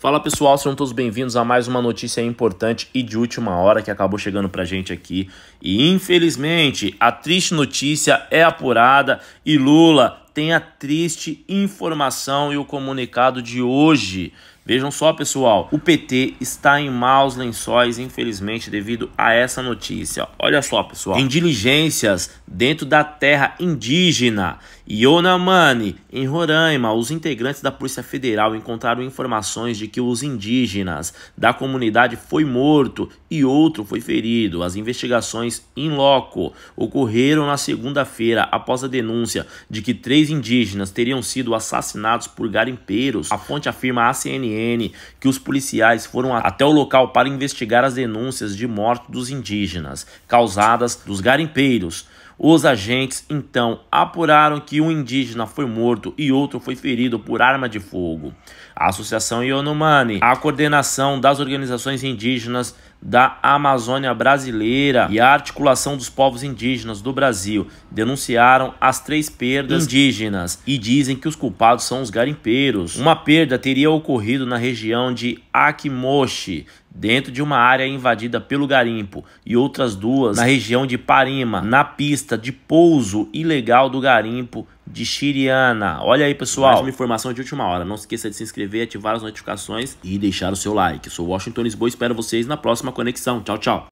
Fala pessoal, sejam todos bem-vindos a mais uma notícia importante e de última hora que acabou chegando pra gente aqui. E infelizmente, a triste notícia é apurada e Lula tem a triste informação e o comunicado de hoje. Vejam só, pessoal, o PT está em maus lençóis, infelizmente, devido a essa notícia. Olha só, pessoal, em diligências dentro da terra indígena Yonamani, em Roraima, os integrantes da Polícia Federal encontraram informações de que os indígenas da comunidade foi morto e outro foi ferido. As investigações em loco ocorreram na segunda-feira após a denúncia de que três três indígenas teriam sido assassinados por garimpeiros. A fonte afirma à CNN que os policiais foram até o local para investigar as denúncias de morte dos indígenas causadas dos garimpeiros. Os agentes então apuraram que um indígena foi morto e outro foi ferido por arma de fogo. A Associação Yonomani, a coordenação das organizações indígenas da Amazônia Brasileira e a articulação dos povos indígenas do Brasil denunciaram as três perdas indígenas e dizem que os culpados são os garimpeiros. Uma perda teria ocorrido na região de Akimoshi, dentro de uma área invadida pelo garimpo e outras duas na região de Parima, na pista de pouso ilegal do garimpo de Chiriana. Olha aí, pessoal. Mais uma informação de última hora. Não se esqueça de se inscrever, ativar as notificações e deixar o seu like. Eu sou Washington Lisboa e espero vocês na próxima conexão. Tchau, tchau.